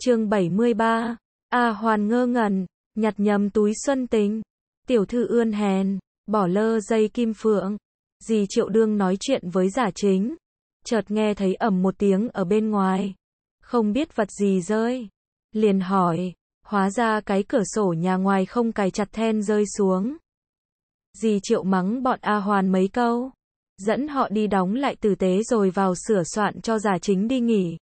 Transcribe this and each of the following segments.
chương 73, A Hoàn ngơ ngẩn, nhặt nhầm túi xuân tính tiểu thư ươn hèn, bỏ lơ dây kim phượng, dì triệu đương nói chuyện với giả chính, chợt nghe thấy ầm một tiếng ở bên ngoài, không biết vật gì rơi, liền hỏi, hóa ra cái cửa sổ nhà ngoài không cài chặt then rơi xuống. Dì triệu mắng bọn A Hoàn mấy câu, dẫn họ đi đóng lại tử tế rồi vào sửa soạn cho giả chính đi nghỉ.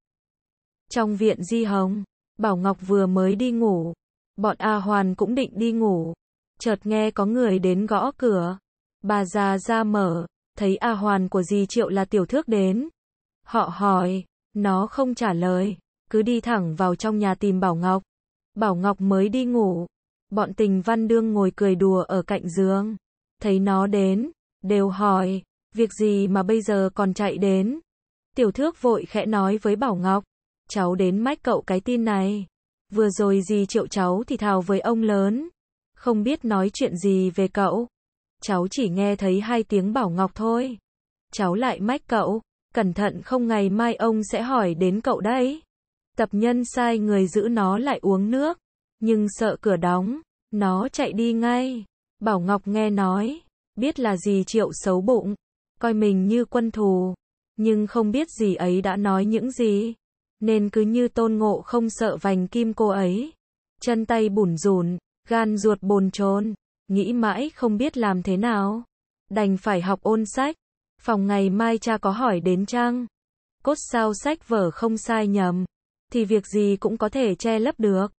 Trong viện Di Hồng, Bảo Ngọc vừa mới đi ngủ. Bọn A Hoàn cũng định đi ngủ. Chợt nghe có người đến gõ cửa. Bà già ra mở, thấy A Hoàn của dì Triệu là tiểu thước đến. Họ hỏi, nó không trả lời, cứ đi thẳng vào trong nhà tìm Bảo Ngọc. Bảo Ngọc mới đi ngủ. Bọn tình văn đương ngồi cười đùa ở cạnh giường. Thấy nó đến, đều hỏi, việc gì mà bây giờ còn chạy đến. Tiểu thước vội khẽ nói với Bảo Ngọc. Cháu đến mách cậu cái tin này. Vừa rồi dì triệu cháu thì thào với ông lớn. Không biết nói chuyện gì về cậu. Cháu chỉ nghe thấy hai tiếng bảo ngọc thôi. Cháu lại mách cậu. Cẩn thận không ngày mai ông sẽ hỏi đến cậu đấy. Tập nhân sai người giữ nó lại uống nước. Nhưng sợ cửa đóng. Nó chạy đi ngay. Bảo Ngọc nghe nói. Biết là gì triệu xấu bụng. Coi mình như quân thù. Nhưng không biết gì ấy đã nói những gì nên cứ như tôn ngộ không sợ vành kim cô ấy. Chân tay bủn rủn, gan ruột bồn chồn, nghĩ mãi không biết làm thế nào. Đành phải học ôn sách. Phòng ngày mai cha có hỏi đến trang. Cốt sao sách vở không sai nhầm, thì việc gì cũng có thể che lấp được.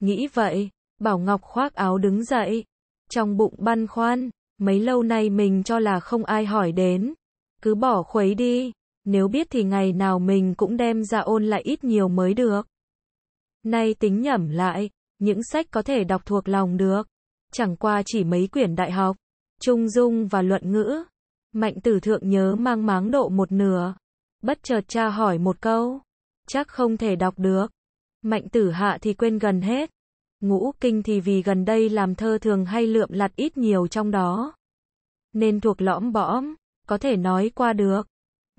Nghĩ vậy, Bảo Ngọc khoác áo đứng dậy. Trong bụng băn khoăn, mấy lâu nay mình cho là không ai hỏi đến. Cứ bỏ khuấy đi. Nếu biết thì ngày nào mình cũng đem ra ôn lại ít nhiều mới được. Nay tính nhẩm lại, những sách có thể đọc thuộc lòng được. Chẳng qua chỉ mấy quyển đại học, trung dung và luận ngữ. Mạnh tử thượng nhớ mang máng độ một nửa. Bất chợt cha hỏi một câu. Chắc không thể đọc được. Mạnh tử hạ thì quên gần hết. Ngũ kinh thì vì gần đây làm thơ thường hay lượm lặt ít nhiều trong đó. Nên thuộc lõm bõm, có thể nói qua được.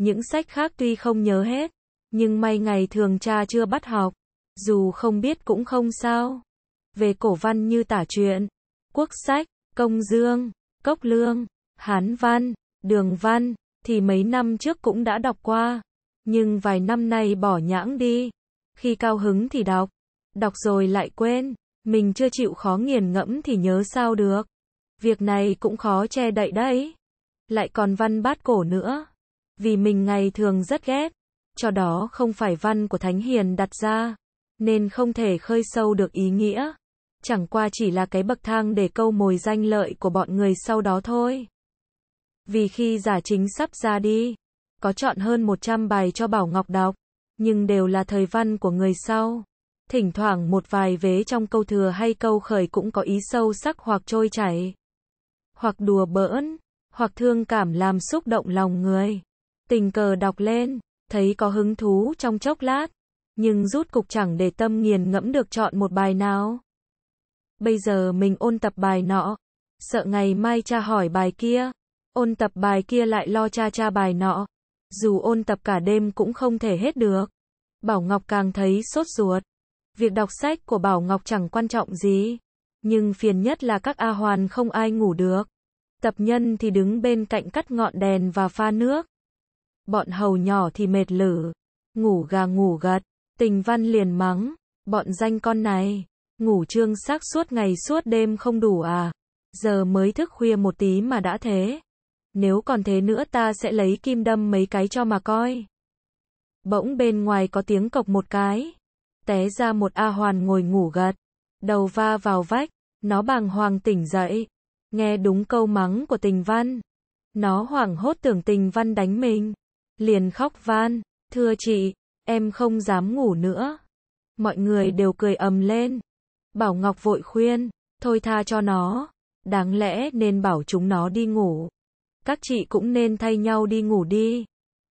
Những sách khác tuy không nhớ hết, nhưng may ngày thường cha chưa bắt học, dù không biết cũng không sao. Về cổ văn như tả truyện, quốc sách, công dương, cốc lương, hán văn, đường văn, thì mấy năm trước cũng đã đọc qua, nhưng vài năm nay bỏ nhãng đi. Khi cao hứng thì đọc, đọc rồi lại quên, mình chưa chịu khó nghiền ngẫm thì nhớ sao được. Việc này cũng khó che đậy đấy. Lại còn văn bát cổ nữa vì mình ngày thường rất ghét, cho đó không phải văn của Thánh Hiền đặt ra, nên không thể khơi sâu được ý nghĩa. Chẳng qua chỉ là cái bậc thang để câu mồi danh lợi của bọn người sau đó thôi. Vì khi giả chính sắp ra đi, có chọn hơn 100 bài cho Bảo Ngọc đọc, nhưng đều là thời văn của người sau. Thỉnh thoảng một vài vế trong câu thừa hay câu khởi cũng có ý sâu sắc hoặc trôi chảy, hoặc đùa bỡn, hoặc thương cảm làm xúc động lòng người. Tình cờ đọc lên, thấy có hứng thú trong chốc lát, nhưng rút cục chẳng để tâm nghiền ngẫm được chọn một bài nào. Bây giờ mình ôn tập bài nọ, sợ ngày mai cha hỏi bài kia, ôn tập bài kia lại lo cha cha bài nọ, dù ôn tập cả đêm cũng không thể hết được. Bảo Ngọc càng thấy sốt ruột. Việc đọc sách của Bảo Ngọc chẳng quan trọng gì, nhưng phiền nhất là các A Hoàn không ai ngủ được. Tập nhân thì đứng bên cạnh cắt ngọn đèn và pha nước bọn hầu nhỏ thì mệt lử, ngủ gà ngủ gật, tình văn liền mắng, bọn danh con này, ngủ trương xác suốt ngày suốt đêm không đủ à, giờ mới thức khuya một tí mà đã thế, nếu còn thế nữa ta sẽ lấy kim đâm mấy cái cho mà coi. Bỗng bên ngoài có tiếng cộc một cái, té ra một A Hoàn ngồi ngủ gật, đầu va vào vách, nó bàng hoàng tỉnh dậy, nghe đúng câu mắng của tình văn. Nó hoảng hốt tưởng tình văn đánh mình liền khóc van, thưa chị, em không dám ngủ nữa. Mọi người đều cười ầm lên. Bảo Ngọc vội khuyên, thôi tha cho nó, đáng lẽ nên bảo chúng nó đi ngủ. Các chị cũng nên thay nhau đi ngủ đi.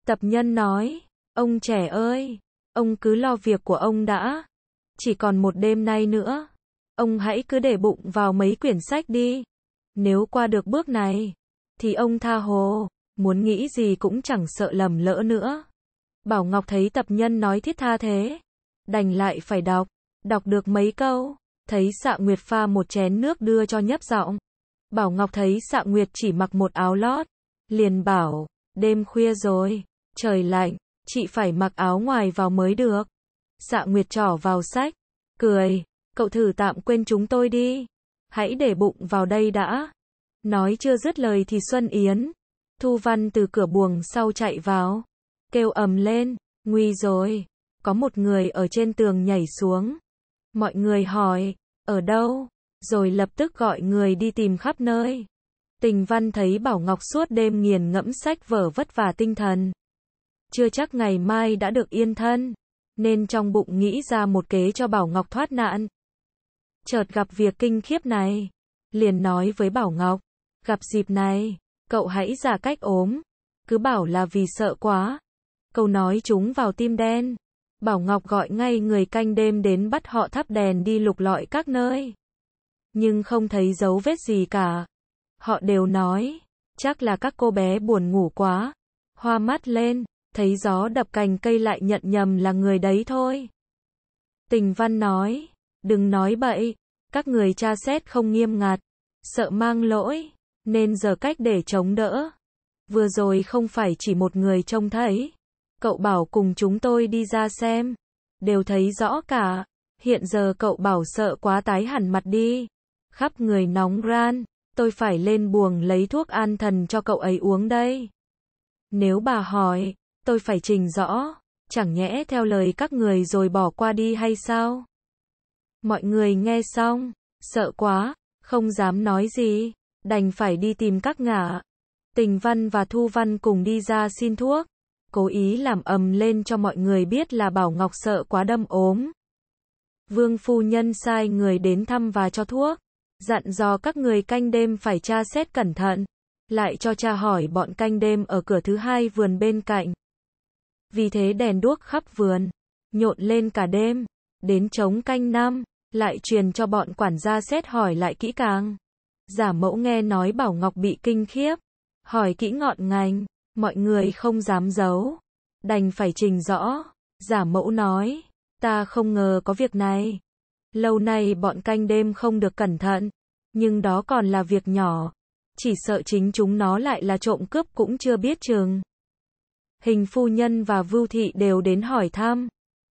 Tập nhân nói, ông trẻ ơi, ông cứ lo việc của ông đã. Chỉ còn một đêm nay nữa, ông hãy cứ để bụng vào mấy quyển sách đi. Nếu qua được bước này, thì ông tha hồ muốn nghĩ gì cũng chẳng sợ lầm lỡ nữa. Bảo Ngọc thấy tập nhân nói thiết tha thế, đành lại phải đọc, đọc được mấy câu, thấy xạ nguyệt pha một chén nước đưa cho nhấp giọng. Bảo Ngọc thấy xạ nguyệt chỉ mặc một áo lót, liền bảo, đêm khuya rồi, trời lạnh, chị phải mặc áo ngoài vào mới được. Xạ nguyệt trỏ vào sách, cười, cậu thử tạm quên chúng tôi đi, hãy để bụng vào đây đã. Nói chưa dứt lời thì Xuân Yến Thu Văn từ cửa buồng sau chạy vào, kêu ầm lên, nguy rồi, có một người ở trên tường nhảy xuống. Mọi người hỏi, ở đâu? Rồi lập tức gọi người đi tìm khắp nơi. Tình Văn thấy Bảo Ngọc suốt đêm nghiền ngẫm sách vở vất vả tinh thần. Chưa chắc ngày mai đã được yên thân, nên trong bụng nghĩ ra một kế cho Bảo Ngọc thoát nạn. Chợt gặp việc kinh khiếp này, liền nói với Bảo Ngọc, gặp dịp này, Cậu hãy giả cách ốm. Cứ bảo là vì sợ quá. Câu nói chúng vào tim đen. Bảo Ngọc gọi ngay người canh đêm đến bắt họ thắp đèn đi lục lọi các nơi. Nhưng không thấy dấu vết gì cả. Họ đều nói, chắc là các cô bé buồn ngủ quá. Hoa mắt lên, thấy gió đập cành cây lại nhận nhầm là người đấy thôi. Tình văn nói, đừng nói bậy, các người tra xét không nghiêm ngặt, sợ mang lỗi nên giờ cách để chống đỡ. Vừa rồi không phải chỉ một người trông thấy. Cậu bảo cùng chúng tôi đi ra xem. Đều thấy rõ cả. Hiện giờ cậu bảo sợ quá tái hẳn mặt đi. Khắp người nóng ran. Tôi phải lên buồng lấy thuốc an thần cho cậu ấy uống đây. Nếu bà hỏi, tôi phải trình rõ. Chẳng nhẽ theo lời các người rồi bỏ qua đi hay sao? Mọi người nghe xong, sợ quá, không dám nói gì đành phải đi tìm các ngả. Tình Văn và Thu Văn cùng đi ra xin thuốc, cố ý làm ầm lên cho mọi người biết là Bảo Ngọc sợ quá đâm ốm. Vương phu nhân sai người đến thăm và cho thuốc, dặn dò các người canh đêm phải tra xét cẩn thận, lại cho cha hỏi bọn canh đêm ở cửa thứ hai vườn bên cạnh. Vì thế đèn đuốc khắp vườn, nhộn lên cả đêm, đến trống canh năm, lại truyền cho bọn quản gia xét hỏi lại kỹ càng. Giả mẫu nghe nói Bảo Ngọc bị kinh khiếp, hỏi kỹ ngọn ngành, mọi người không dám giấu, đành phải trình rõ. Giả mẫu nói, ta không ngờ có việc này. Lâu nay bọn canh đêm không được cẩn thận, nhưng đó còn là việc nhỏ. Chỉ sợ chính chúng nó lại là trộm cướp cũng chưa biết chừng. Hình phu nhân và Vưu Thị đều đến hỏi thăm.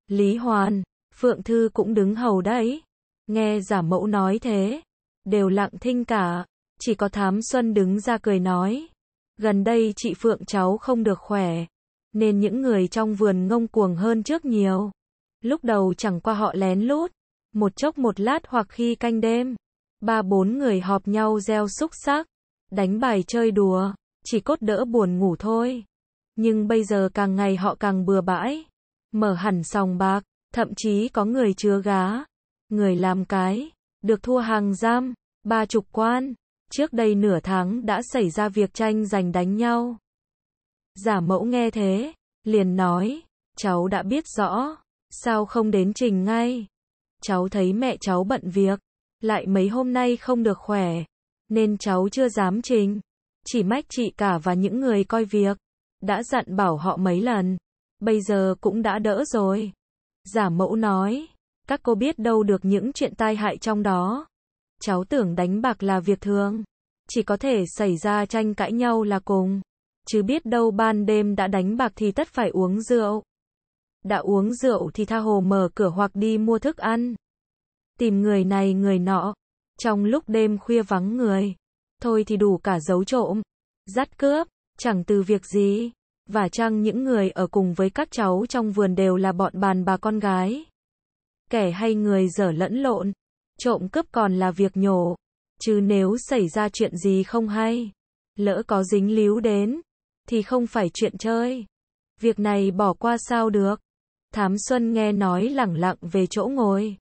Lý Hoàn, Phượng Thư cũng đứng hầu đấy. Nghe giả mẫu nói thế, đều lặng thinh cả, chỉ có Thám Xuân đứng ra cười nói. Gần đây chị Phượng cháu không được khỏe, nên những người trong vườn ngông cuồng hơn trước nhiều. Lúc đầu chẳng qua họ lén lút, một chốc một lát hoặc khi canh đêm, ba bốn người họp nhau gieo xúc xác, đánh bài chơi đùa, chỉ cốt đỡ buồn ngủ thôi. Nhưng bây giờ càng ngày họ càng bừa bãi, mở hẳn sòng bạc, thậm chí có người chứa gá, người làm cái được thua hàng giam, ba chục quan. Trước đây nửa tháng đã xảy ra việc tranh giành đánh nhau. Giả mẫu nghe thế, liền nói, cháu đã biết rõ, sao không đến trình ngay. Cháu thấy mẹ cháu bận việc, lại mấy hôm nay không được khỏe, nên cháu chưa dám trình. Chỉ mách chị cả và những người coi việc, đã dặn bảo họ mấy lần, bây giờ cũng đã đỡ rồi. Giả mẫu nói, các cô biết đâu được những chuyện tai hại trong đó. Cháu tưởng đánh bạc là việc thường, chỉ có thể xảy ra tranh cãi nhau là cùng, chứ biết đâu ban đêm đã đánh bạc thì tất phải uống rượu. Đã uống rượu thì tha hồ mở cửa hoặc đi mua thức ăn. Tìm người này người nọ, trong lúc đêm khuya vắng người, thôi thì đủ cả dấu trộm, dắt cướp, chẳng từ việc gì. Và chăng những người ở cùng với các cháu trong vườn đều là bọn bàn bà con gái? kẻ hay người dở lẫn lộn. Trộm cướp còn là việc nhổ, chứ nếu xảy ra chuyện gì không hay, lỡ có dính líu đến, thì không phải chuyện chơi. Việc này bỏ qua sao được. Thám Xuân nghe nói lẳng lặng về chỗ ngồi.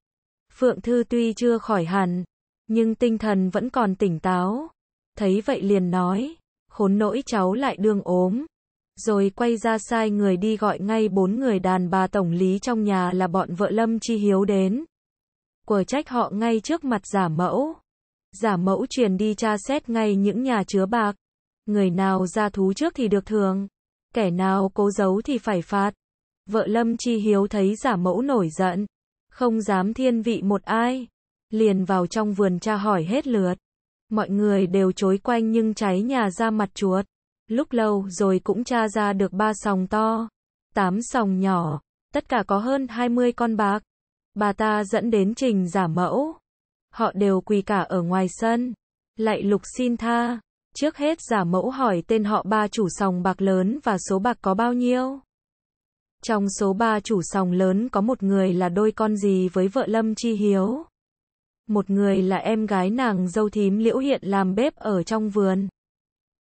Phượng Thư tuy chưa khỏi hẳn, nhưng tinh thần vẫn còn tỉnh táo. Thấy vậy liền nói, khốn nỗi cháu lại đương ốm rồi quay ra sai người đi gọi ngay bốn người đàn bà tổng lý trong nhà là bọn vợ Lâm Chi Hiếu đến. Của trách họ ngay trước mặt giả mẫu. Giả mẫu truyền đi tra xét ngay những nhà chứa bạc. Người nào ra thú trước thì được thường. Kẻ nào cố giấu thì phải phạt. Vợ Lâm Chi Hiếu thấy giả mẫu nổi giận. Không dám thiên vị một ai. Liền vào trong vườn tra hỏi hết lượt. Mọi người đều chối quanh nhưng cháy nhà ra mặt chuột. Lúc lâu rồi cũng tra ra được ba sòng to, tám sòng nhỏ, tất cả có hơn 20 con bạc. Bà ta dẫn đến trình giả mẫu. Họ đều quỳ cả ở ngoài sân. Lại lục xin tha. Trước hết giả mẫu hỏi tên họ ba chủ sòng bạc lớn và số bạc có bao nhiêu. Trong số ba chủ sòng lớn có một người là đôi con gì với vợ Lâm Chi Hiếu. Một người là em gái nàng dâu thím liễu hiện làm bếp ở trong vườn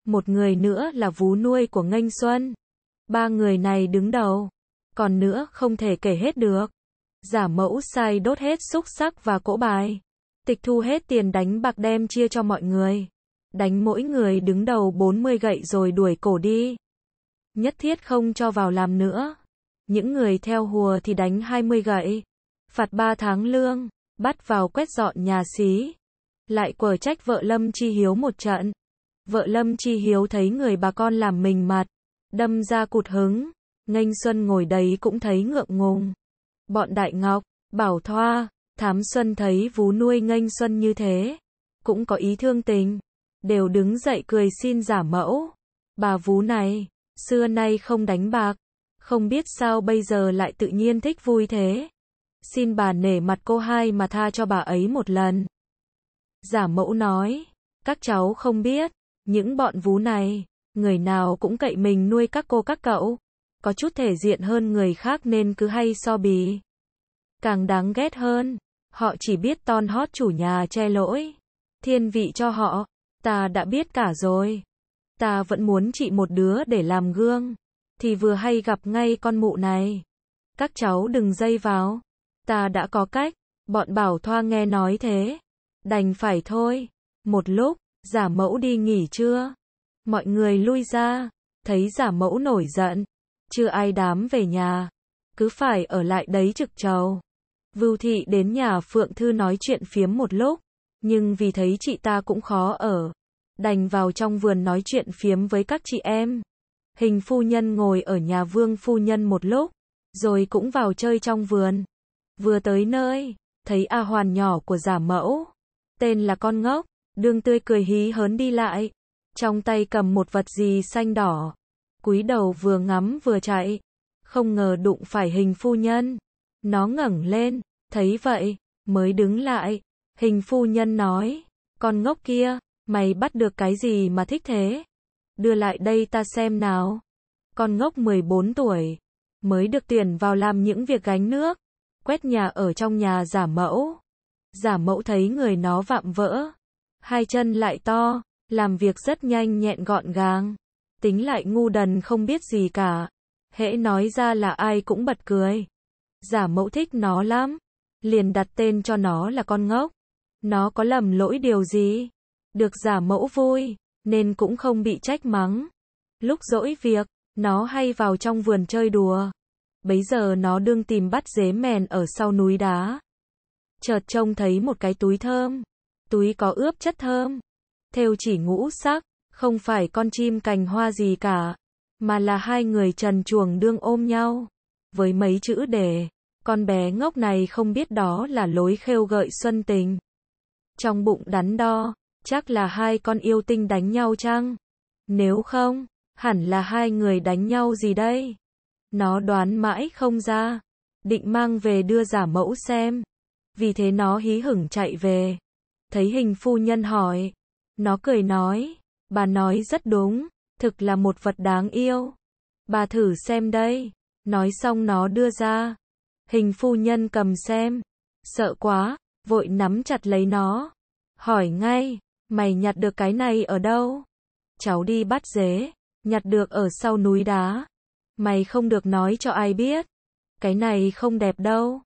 một người nữa là vú nuôi của Nghênh Xuân. Ba người này đứng đầu, còn nữa không thể kể hết được. Giả mẫu sai đốt hết xúc sắc và cỗ bài, tịch thu hết tiền đánh bạc đem chia cho mọi người. Đánh mỗi người đứng đầu 40 gậy rồi đuổi cổ đi. Nhất thiết không cho vào làm nữa. Những người theo hùa thì đánh 20 gậy, phạt 3 tháng lương, bắt vào quét dọn nhà xí. Lại quở trách vợ Lâm Chi Hiếu một trận. Vợ Lâm Chi Hiếu thấy người bà con làm mình mặt, đâm ra cụt hứng, nghênh Xuân ngồi đấy cũng thấy ngượng ngùng. Bọn Đại Ngọc, Bảo Thoa, Thám Xuân thấy vú nuôi nghênh Xuân như thế, cũng có ý thương tình, đều đứng dậy cười xin giả mẫu. Bà vú này, xưa nay không đánh bạc, không biết sao bây giờ lại tự nhiên thích vui thế. Xin bà nể mặt cô hai mà tha cho bà ấy một lần. Giả mẫu nói, các cháu không biết, những bọn vú này, người nào cũng cậy mình nuôi các cô các cậu, có chút thể diện hơn người khác nên cứ hay so bì. Càng đáng ghét hơn, họ chỉ biết ton hót chủ nhà che lỗi. Thiên vị cho họ, ta đã biết cả rồi. Ta vẫn muốn chị một đứa để làm gương, thì vừa hay gặp ngay con mụ này. Các cháu đừng dây vào, ta đã có cách, bọn bảo thoa nghe nói thế. Đành phải thôi, một lúc, Giả mẫu đi nghỉ chưa? Mọi người lui ra, thấy giả mẫu nổi giận, chưa ai đám về nhà, cứ phải ở lại đấy trực trầu. Vưu thị đến nhà Phượng Thư nói chuyện phiếm một lúc, nhưng vì thấy chị ta cũng khó ở, đành vào trong vườn nói chuyện phiếm với các chị em. Hình phu nhân ngồi ở nhà Vương phu nhân một lúc, rồi cũng vào chơi trong vườn. Vừa tới nơi, thấy A Hoàn nhỏ của giả mẫu, tên là con ngốc, Đường tươi cười hí hớn đi lại. Trong tay cầm một vật gì xanh đỏ. Cúi đầu vừa ngắm vừa chạy. Không ngờ đụng phải hình phu nhân. Nó ngẩng lên, thấy vậy, mới đứng lại. Hình phu nhân nói, con ngốc kia, mày bắt được cái gì mà thích thế? Đưa lại đây ta xem nào. Con ngốc 14 tuổi, mới được tuyển vào làm những việc gánh nước, quét nhà ở trong nhà giả mẫu. Giả mẫu thấy người nó vạm vỡ, hai chân lại to, làm việc rất nhanh nhẹn gọn gàng, tính lại ngu đần không biết gì cả. Hễ nói ra là ai cũng bật cười. Giả mẫu thích nó lắm, liền đặt tên cho nó là con ngốc. Nó có lầm lỗi điều gì? Được giả mẫu vui, nên cũng không bị trách mắng. Lúc dỗi việc, nó hay vào trong vườn chơi đùa. Bấy giờ nó đương tìm bắt dế mèn ở sau núi đá. Chợt trông thấy một cái túi thơm túi có ướp chất thơm, thêu chỉ ngũ sắc, không phải con chim cành hoa gì cả, mà là hai người trần chuồng đương ôm nhau, với mấy chữ đề, con bé ngốc này không biết đó là lối khêu gợi xuân tình. Trong bụng đắn đo, chắc là hai con yêu tinh đánh nhau chăng? Nếu không, hẳn là hai người đánh nhau gì đây? Nó đoán mãi không ra, định mang về đưa giả mẫu xem. Vì thế nó hí hửng chạy về thấy hình phu nhân hỏi. Nó cười nói, bà nói rất đúng, thực là một vật đáng yêu. Bà thử xem đây. Nói xong nó đưa ra. Hình phu nhân cầm xem. Sợ quá, vội nắm chặt lấy nó. Hỏi ngay, mày nhặt được cái này ở đâu? Cháu đi bắt dế, nhặt được ở sau núi đá. Mày không được nói cho ai biết. Cái này không đẹp đâu.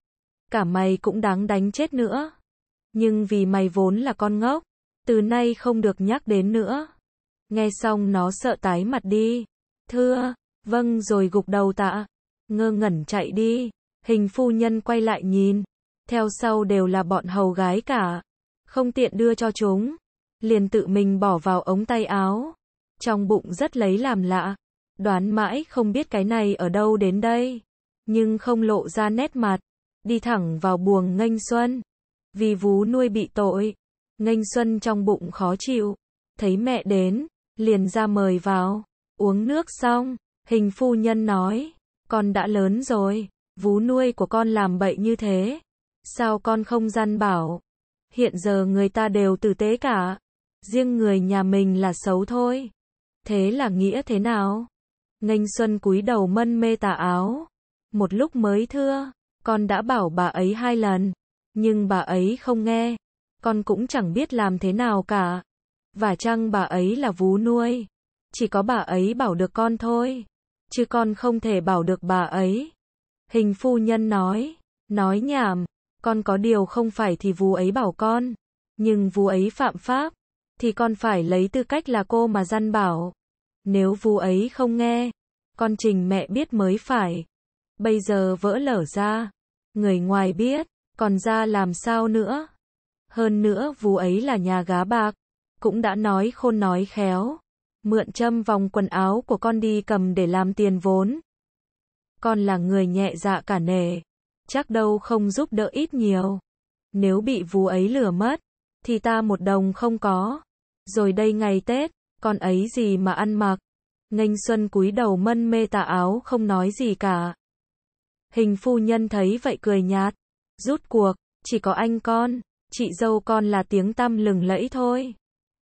Cả mày cũng đáng đánh chết nữa. Nhưng vì mày vốn là con ngốc, từ nay không được nhắc đến nữa. Nghe xong nó sợ tái mặt đi. Thưa, vâng rồi gục đầu tạ. Ngơ ngẩn chạy đi. Hình phu nhân quay lại nhìn. Theo sau đều là bọn hầu gái cả. Không tiện đưa cho chúng. Liền tự mình bỏ vào ống tay áo. Trong bụng rất lấy làm lạ. Đoán mãi không biết cái này ở đâu đến đây. Nhưng không lộ ra nét mặt. Đi thẳng vào buồng nganh xuân. Vì vú nuôi bị tội, nghênh xuân trong bụng khó chịu, thấy mẹ đến, liền ra mời vào, uống nước xong, hình phu nhân nói, con đã lớn rồi, vú nuôi của con làm bậy như thế, sao con không gian bảo, hiện giờ người ta đều tử tế cả, riêng người nhà mình là xấu thôi, thế là nghĩa thế nào? Nghênh xuân cúi đầu mân mê tà áo, một lúc mới thưa, con đã bảo bà ấy hai lần, nhưng bà ấy không nghe. Con cũng chẳng biết làm thế nào cả. Và chăng bà ấy là vú nuôi? Chỉ có bà ấy bảo được con thôi. Chứ con không thể bảo được bà ấy. Hình phu nhân nói. Nói nhảm. Con có điều không phải thì vú ấy bảo con. Nhưng vú ấy phạm pháp. Thì con phải lấy tư cách là cô mà gian bảo. Nếu vú ấy không nghe. Con trình mẹ biết mới phải. Bây giờ vỡ lở ra. Người ngoài biết còn ra làm sao nữa. Hơn nữa vú ấy là nhà gá bạc, cũng đã nói khôn nói khéo, mượn châm vòng quần áo của con đi cầm để làm tiền vốn. Con là người nhẹ dạ cả nề, chắc đâu không giúp đỡ ít nhiều. Nếu bị vú ấy lừa mất, thì ta một đồng không có. Rồi đây ngày Tết, con ấy gì mà ăn mặc. Nghênh Xuân cúi đầu mân mê tà áo không nói gì cả. Hình phu nhân thấy vậy cười nhạt. Rút cuộc, chỉ có anh con, chị dâu con là tiếng tăm lừng lẫy thôi.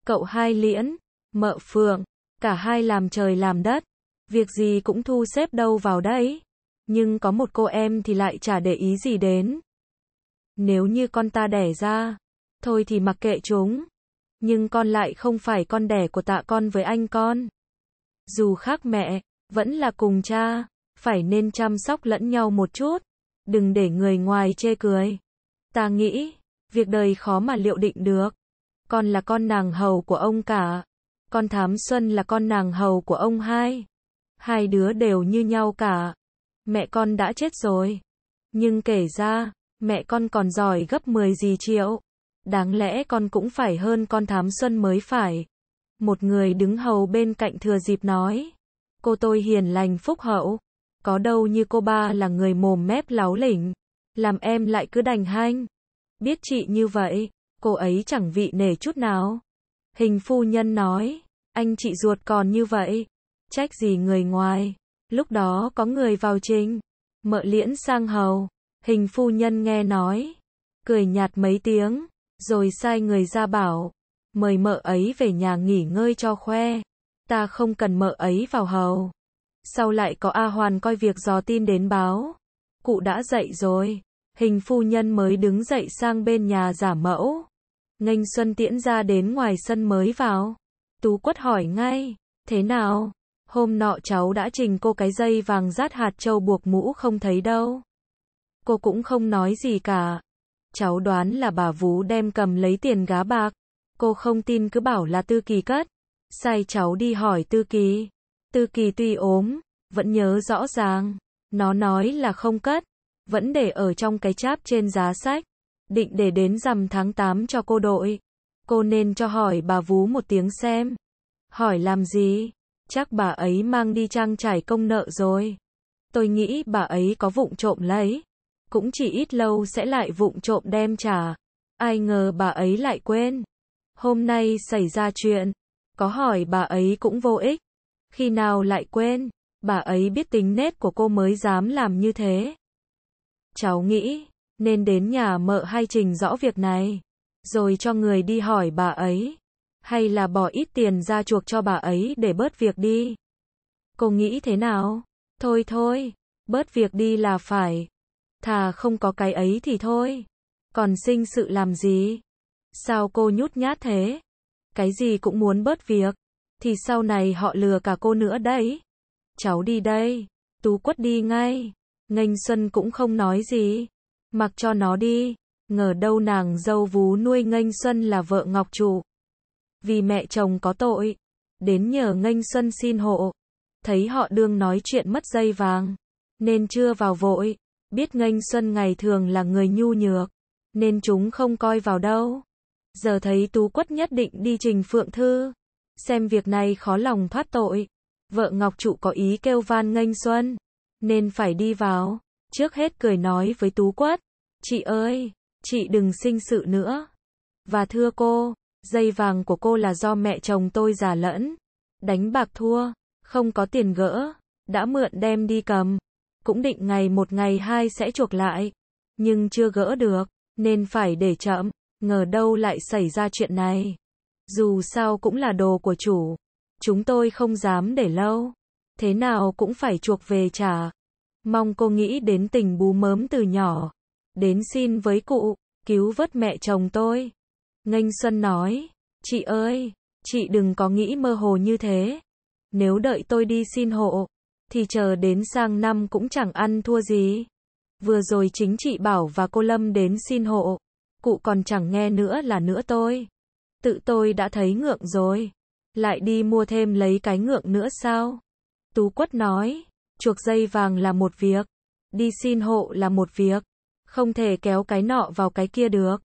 Cậu hai liễn, mợ phượng, cả hai làm trời làm đất. Việc gì cũng thu xếp đâu vào đấy. Nhưng có một cô em thì lại chả để ý gì đến. Nếu như con ta đẻ ra, thôi thì mặc kệ chúng. Nhưng con lại không phải con đẻ của tạ con với anh con. Dù khác mẹ, vẫn là cùng cha, phải nên chăm sóc lẫn nhau một chút đừng để người ngoài chê cười. Ta nghĩ, việc đời khó mà liệu định được. Con là con nàng hầu của ông cả. Con Thám Xuân là con nàng hầu của ông hai. Hai đứa đều như nhau cả. Mẹ con đã chết rồi. Nhưng kể ra, mẹ con còn giỏi gấp 10 gì triệu. Đáng lẽ con cũng phải hơn con Thám Xuân mới phải. Một người đứng hầu bên cạnh thừa dịp nói. Cô tôi hiền lành phúc hậu có đâu như cô ba là người mồm mép láo lỉnh, làm em lại cứ đành hanh. Biết chị như vậy, cô ấy chẳng vị nể chút nào. Hình phu nhân nói, anh chị ruột còn như vậy, trách gì người ngoài. Lúc đó có người vào trình, mợ liễn sang hầu, hình phu nhân nghe nói, cười nhạt mấy tiếng, rồi sai người ra bảo, mời mợ ấy về nhà nghỉ ngơi cho khoe, ta không cần mợ ấy vào hầu. Sau lại có A Hoàn coi việc dò tin đến báo. Cụ đã dậy rồi. Hình phu nhân mới đứng dậy sang bên nhà giả mẫu. Nghênh Xuân Tiễn ra đến ngoài sân mới vào. Tú quất hỏi ngay. Thế nào? Hôm nọ cháu đã trình cô cái dây vàng rát hạt châu buộc mũ không thấy đâu. Cô cũng không nói gì cả. Cháu đoán là bà Vú đem cầm lấy tiền gá bạc. Cô không tin cứ bảo là Tư Kỳ cất. Sai cháu đi hỏi Tư Kỳ. Tư Kỳ tuy ốm, vẫn nhớ rõ ràng. Nó nói là không cất, vẫn để ở trong cái cháp trên giá sách. Định để đến rằm tháng 8 cho cô đội. Cô nên cho hỏi bà vú một tiếng xem. Hỏi làm gì? Chắc bà ấy mang đi trang trải công nợ rồi. Tôi nghĩ bà ấy có vụng trộm lấy. Cũng chỉ ít lâu sẽ lại vụng trộm đem trả. Ai ngờ bà ấy lại quên. Hôm nay xảy ra chuyện. Có hỏi bà ấy cũng vô ích khi nào lại quên, bà ấy biết tính nết của cô mới dám làm như thế. Cháu nghĩ, nên đến nhà mợ hay trình rõ việc này, rồi cho người đi hỏi bà ấy, hay là bỏ ít tiền ra chuộc cho bà ấy để bớt việc đi. Cô nghĩ thế nào? Thôi thôi, bớt việc đi là phải. Thà không có cái ấy thì thôi. Còn sinh sự làm gì? Sao cô nhút nhát thế? Cái gì cũng muốn bớt việc thì sau này họ lừa cả cô nữa đấy. Cháu đi đây. Tú quất đi ngay. Ngành Xuân cũng không nói gì. Mặc cho nó đi. Ngờ đâu nàng dâu vú nuôi Ngành Xuân là vợ Ngọc Trụ. Vì mẹ chồng có tội. Đến nhờ Ngành Xuân xin hộ. Thấy họ đương nói chuyện mất dây vàng. Nên chưa vào vội. Biết Ngành Xuân ngày thường là người nhu nhược. Nên chúng không coi vào đâu. Giờ thấy Tú Quất nhất định đi trình Phượng Thư. Xem việc này khó lòng thoát tội. Vợ Ngọc Trụ có ý kêu van nghênh xuân. Nên phải đi vào. Trước hết cười nói với Tú Quất. Chị ơi, chị đừng sinh sự nữa. Và thưa cô, dây vàng của cô là do mẹ chồng tôi giả lẫn. Đánh bạc thua, không có tiền gỡ, đã mượn đem đi cầm. Cũng định ngày một ngày hai sẽ chuộc lại. Nhưng chưa gỡ được, nên phải để chậm. Ngờ đâu lại xảy ra chuyện này. Dù sao cũng là đồ của chủ. Chúng tôi không dám để lâu. Thế nào cũng phải chuộc về trả. Mong cô nghĩ đến tình bú mớm từ nhỏ. Đến xin với cụ, cứu vớt mẹ chồng tôi. Nganh Xuân nói, chị ơi, chị đừng có nghĩ mơ hồ như thế. Nếu đợi tôi đi xin hộ, thì chờ đến sang năm cũng chẳng ăn thua gì. Vừa rồi chính chị Bảo và cô Lâm đến xin hộ, cụ còn chẳng nghe nữa là nữa tôi tự tôi đã thấy ngượng rồi. Lại đi mua thêm lấy cái ngượng nữa sao? Tú quất nói, chuộc dây vàng là một việc, đi xin hộ là một việc, không thể kéo cái nọ vào cái kia được.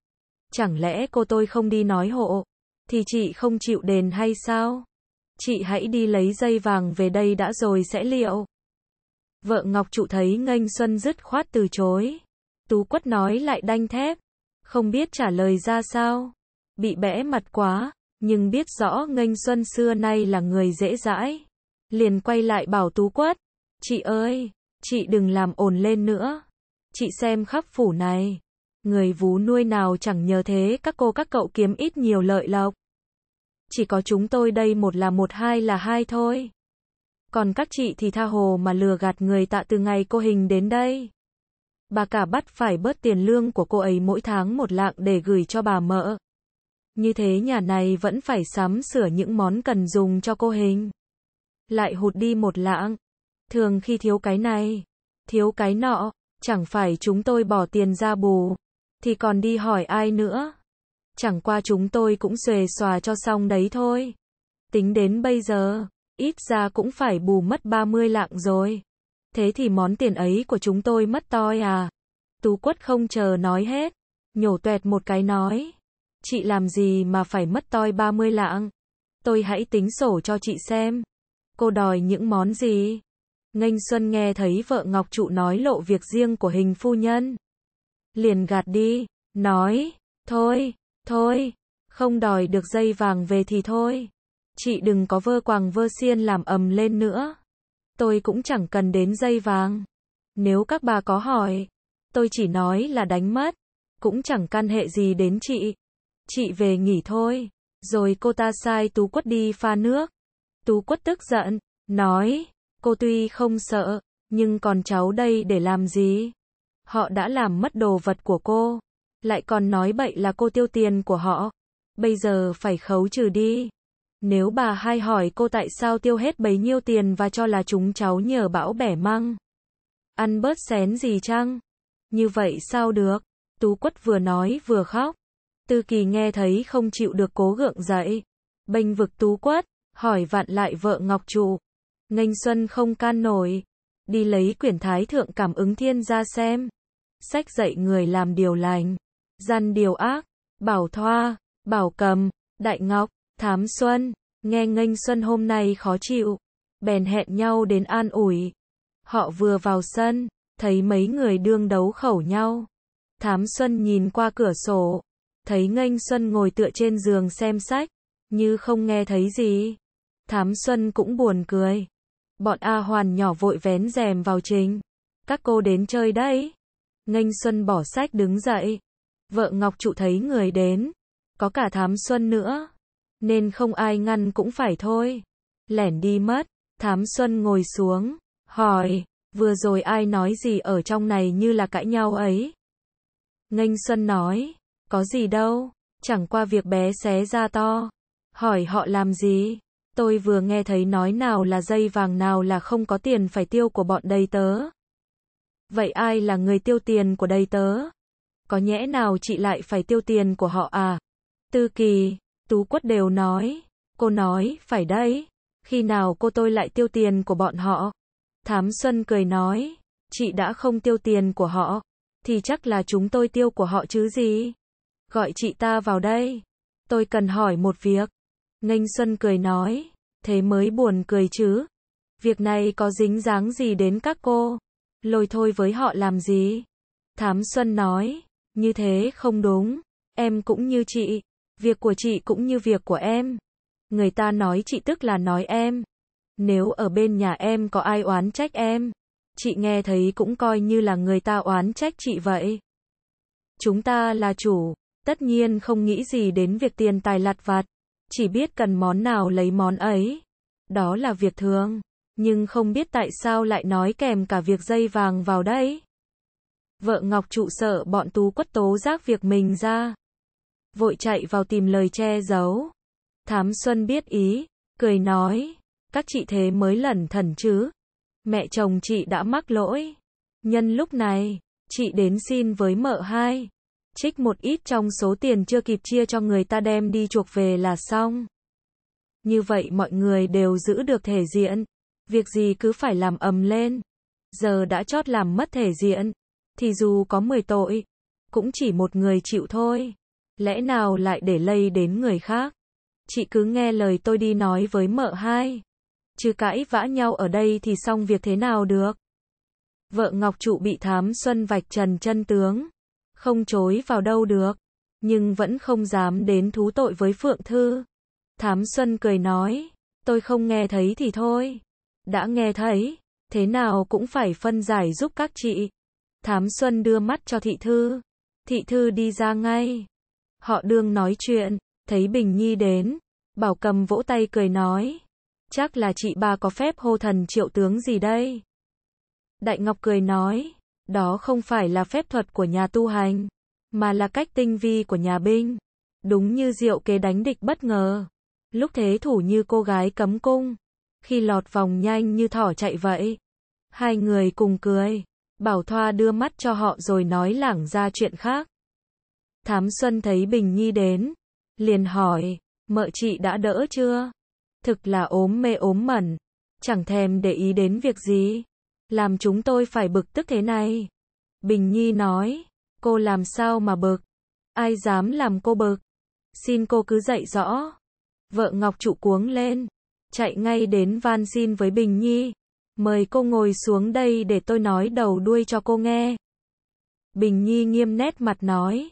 Chẳng lẽ cô tôi không đi nói hộ, thì chị không chịu đền hay sao? Chị hãy đi lấy dây vàng về đây đã rồi sẽ liệu. Vợ Ngọc Trụ thấy nghênh Xuân dứt khoát từ chối. Tú quất nói lại đanh thép. Không biết trả lời ra sao bị bẽ mặt quá, nhưng biết rõ nghênh xuân xưa nay là người dễ dãi. Liền quay lại bảo tú quất, chị ơi, chị đừng làm ồn lên nữa. Chị xem khắp phủ này, người vú nuôi nào chẳng nhờ thế các cô các cậu kiếm ít nhiều lợi lộc. Chỉ có chúng tôi đây một là một hai là hai thôi. Còn các chị thì tha hồ mà lừa gạt người tạ từ ngày cô hình đến đây. Bà cả bắt phải bớt tiền lương của cô ấy mỗi tháng một lạng để gửi cho bà mợ. Như thế nhà này vẫn phải sắm sửa những món cần dùng cho cô hình. Lại hụt đi một lãng. Thường khi thiếu cái này, thiếu cái nọ, chẳng phải chúng tôi bỏ tiền ra bù, thì còn đi hỏi ai nữa. Chẳng qua chúng tôi cũng xuề xòa cho xong đấy thôi. Tính đến bây giờ, ít ra cũng phải bù mất 30 lạng rồi. Thế thì món tiền ấy của chúng tôi mất toi à? Tú quất không chờ nói hết, nhổ tuẹt một cái nói. Chị làm gì mà phải mất toi 30 lạng? Tôi hãy tính sổ cho chị xem. Cô đòi những món gì? Nganh Xuân nghe thấy vợ Ngọc Trụ nói lộ việc riêng của hình phu nhân. Liền gạt đi, nói, thôi, thôi, không đòi được dây vàng về thì thôi. Chị đừng có vơ quàng vơ xiên làm ầm lên nữa. Tôi cũng chẳng cần đến dây vàng. Nếu các bà có hỏi, tôi chỉ nói là đánh mất. Cũng chẳng can hệ gì đến chị. Chị về nghỉ thôi. Rồi cô ta sai Tú Quất đi pha nước. Tú Quất tức giận, nói, cô tuy không sợ, nhưng còn cháu đây để làm gì? Họ đã làm mất đồ vật của cô. Lại còn nói bậy là cô tiêu tiền của họ. Bây giờ phải khấu trừ đi. Nếu bà hai hỏi cô tại sao tiêu hết bấy nhiêu tiền và cho là chúng cháu nhờ bão bẻ măng. Ăn bớt xén gì chăng? Như vậy sao được? Tú quất vừa nói vừa khóc. Tư Kỳ nghe thấy không chịu được cố gượng dậy. Bênh vực tú quát, hỏi vặn lại vợ Ngọc Trụ. Ngành Xuân không can nổi. Đi lấy quyển thái thượng cảm ứng thiên ra xem. Sách dạy người làm điều lành. Gian điều ác. Bảo Thoa. Bảo Cầm. Đại Ngọc. Thám Xuân. Nghe Ngành Xuân hôm nay khó chịu. Bèn hẹn nhau đến an ủi. Họ vừa vào sân. Thấy mấy người đương đấu khẩu nhau. Thám Xuân nhìn qua cửa sổ thấy nghênh Xuân ngồi tựa trên giường xem sách, như không nghe thấy gì. Thám Xuân cũng buồn cười. Bọn A Hoàn nhỏ vội vén rèm vào chính Các cô đến chơi đấy. Nghênh Xuân bỏ sách đứng dậy. Vợ Ngọc Trụ thấy người đến. Có cả Thám Xuân nữa. Nên không ai ngăn cũng phải thôi. Lẻn đi mất. Thám Xuân ngồi xuống. Hỏi. Vừa rồi ai nói gì ở trong này như là cãi nhau ấy. Nghênh Xuân nói. Có gì đâu, chẳng qua việc bé xé ra to. Hỏi họ làm gì? Tôi vừa nghe thấy nói nào là dây vàng nào là không có tiền phải tiêu của bọn đầy tớ. Vậy ai là người tiêu tiền của đầy tớ? Có nhẽ nào chị lại phải tiêu tiền của họ à? Tư kỳ, Tú Quất đều nói. Cô nói, phải đấy. Khi nào cô tôi lại tiêu tiền của bọn họ? Thám Xuân cười nói. Chị đã không tiêu tiền của họ. Thì chắc là chúng tôi tiêu của họ chứ gì? Gọi chị ta vào đây. Tôi cần hỏi một việc. Nghênh Xuân cười nói. Thế mới buồn cười chứ. Việc này có dính dáng gì đến các cô? Lôi thôi với họ làm gì? Thám Xuân nói. Như thế không đúng. Em cũng như chị. Việc của chị cũng như việc của em. Người ta nói chị tức là nói em. Nếu ở bên nhà em có ai oán trách em, chị nghe thấy cũng coi như là người ta oán trách chị vậy. Chúng ta là chủ, Tất nhiên không nghĩ gì đến việc tiền tài lặt vặt, chỉ biết cần món nào lấy món ấy. Đó là việc thường, nhưng không biết tại sao lại nói kèm cả việc dây vàng vào đây Vợ Ngọc trụ sợ bọn tú quất tố giác việc mình ra. Vội chạy vào tìm lời che giấu. Thám Xuân biết ý, cười nói, các chị thế mới lẩn thần chứ. Mẹ chồng chị đã mắc lỗi. Nhân lúc này, chị đến xin với mợ hai trích một ít trong số tiền chưa kịp chia cho người ta đem đi chuộc về là xong. Như vậy mọi người đều giữ được thể diện, việc gì cứ phải làm ầm lên. Giờ đã chót làm mất thể diện, thì dù có 10 tội, cũng chỉ một người chịu thôi. Lẽ nào lại để lây đến người khác? Chị cứ nghe lời tôi đi nói với mợ hai. Chứ cãi vã nhau ở đây thì xong việc thế nào được? Vợ Ngọc Trụ bị thám xuân vạch trần chân tướng không chối vào đâu được, nhưng vẫn không dám đến thú tội với Phượng Thư. Thám Xuân cười nói, tôi không nghe thấy thì thôi, đã nghe thấy, thế nào cũng phải phân giải giúp các chị. Thám Xuân đưa mắt cho thị thư, thị thư đi ra ngay. Họ đương nói chuyện, thấy Bình Nhi đến, bảo cầm vỗ tay cười nói, chắc là chị ba có phép hô thần triệu tướng gì đây. Đại Ngọc cười nói, đó không phải là phép thuật của nhà tu hành, mà là cách tinh vi của nhà binh. Đúng như diệu kế đánh địch bất ngờ. Lúc thế thủ như cô gái cấm cung. Khi lọt vòng nhanh như thỏ chạy vậy. Hai người cùng cười. Bảo Thoa đưa mắt cho họ rồi nói lảng ra chuyện khác. Thám Xuân thấy Bình Nhi đến. Liền hỏi, mợ chị đã đỡ chưa? Thực là ốm mê ốm mẩn. Chẳng thèm để ý đến việc gì. Làm chúng tôi phải bực tức thế này. Bình Nhi nói, cô làm sao mà bực? Ai dám làm cô bực? Xin cô cứ dạy rõ. Vợ Ngọc trụ cuống lên, chạy ngay đến van xin với Bình Nhi. Mời cô ngồi xuống đây để tôi nói đầu đuôi cho cô nghe. Bình Nhi nghiêm nét mặt nói.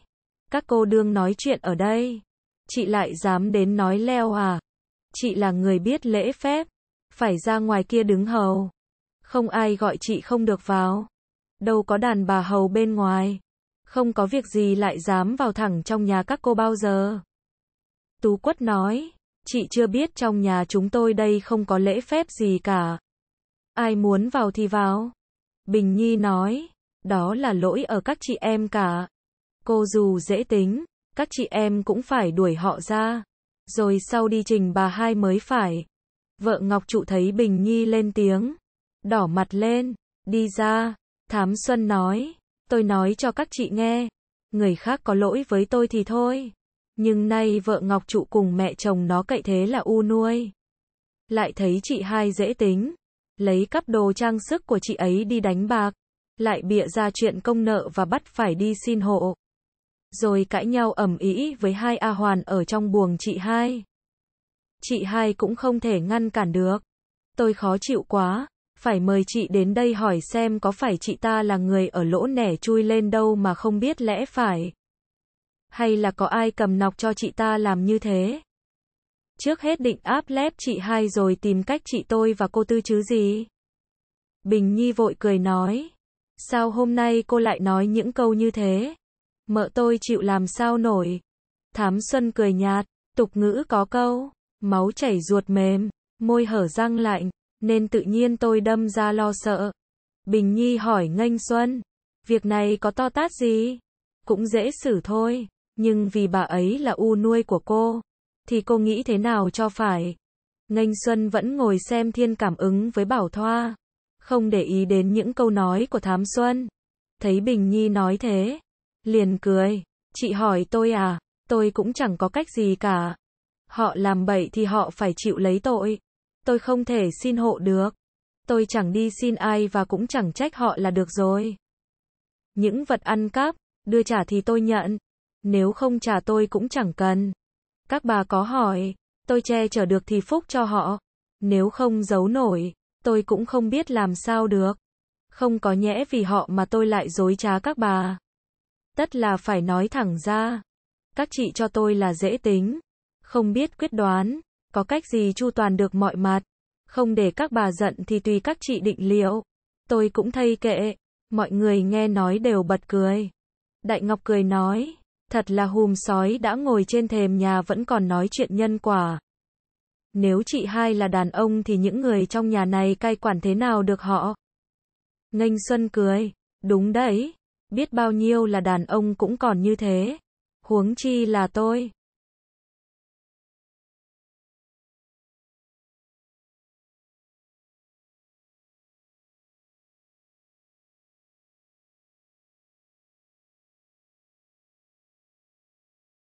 Các cô đương nói chuyện ở đây. Chị lại dám đến nói leo à? Chị là người biết lễ phép. Phải ra ngoài kia đứng hầu. Không ai gọi chị không được vào. Đâu có đàn bà hầu bên ngoài. Không có việc gì lại dám vào thẳng trong nhà các cô bao giờ. Tú quất nói, chị chưa biết trong nhà chúng tôi đây không có lễ phép gì cả. Ai muốn vào thì vào. Bình Nhi nói, đó là lỗi ở các chị em cả. Cô dù dễ tính, các chị em cũng phải đuổi họ ra. Rồi sau đi trình bà hai mới phải. Vợ Ngọc Trụ thấy Bình Nhi lên tiếng đỏ mặt lên, đi ra, Thám Xuân nói, tôi nói cho các chị nghe, người khác có lỗi với tôi thì thôi, nhưng nay vợ Ngọc Trụ cùng mẹ chồng nó cậy thế là u nuôi. Lại thấy chị hai dễ tính, lấy cắp đồ trang sức của chị ấy đi đánh bạc, lại bịa ra chuyện công nợ và bắt phải đi xin hộ. Rồi cãi nhau ầm ĩ với hai A Hoàn ở trong buồng chị hai. Chị hai cũng không thể ngăn cản được. Tôi khó chịu quá phải mời chị đến đây hỏi xem có phải chị ta là người ở lỗ nẻ chui lên đâu mà không biết lẽ phải. Hay là có ai cầm nọc cho chị ta làm như thế? Trước hết định áp lép chị hai rồi tìm cách chị tôi và cô Tư chứ gì? Bình Nhi vội cười nói. Sao hôm nay cô lại nói những câu như thế? Mợ tôi chịu làm sao nổi? Thám Xuân cười nhạt, tục ngữ có câu, máu chảy ruột mềm, môi hở răng lạnh nên tự nhiên tôi đâm ra lo sợ. Bình Nhi hỏi Nganh Xuân, việc này có to tát gì? Cũng dễ xử thôi, nhưng vì bà ấy là u nuôi của cô, thì cô nghĩ thế nào cho phải? Nganh Xuân vẫn ngồi xem thiên cảm ứng với Bảo Thoa, không để ý đến những câu nói của Thám Xuân. Thấy Bình Nhi nói thế, liền cười, chị hỏi tôi à, tôi cũng chẳng có cách gì cả. Họ làm bậy thì họ phải chịu lấy tội tôi không thể xin hộ được. Tôi chẳng đi xin ai và cũng chẳng trách họ là được rồi. Những vật ăn cắp, đưa trả thì tôi nhận, nếu không trả tôi cũng chẳng cần. Các bà có hỏi, tôi che chở được thì phúc cho họ, nếu không giấu nổi, tôi cũng không biết làm sao được. Không có nhẽ vì họ mà tôi lại dối trá các bà. Tất là phải nói thẳng ra. Các chị cho tôi là dễ tính, không biết quyết đoán, có cách gì chu toàn được mọi mặt. Không để các bà giận thì tùy các chị định liệu. Tôi cũng thay kệ. Mọi người nghe nói đều bật cười. Đại Ngọc cười nói. Thật là hùm sói đã ngồi trên thềm nhà vẫn còn nói chuyện nhân quả. Nếu chị hai là đàn ông thì những người trong nhà này cai quản thế nào được họ? Nganh Xuân cười. Đúng đấy. Biết bao nhiêu là đàn ông cũng còn như thế. Huống chi là tôi.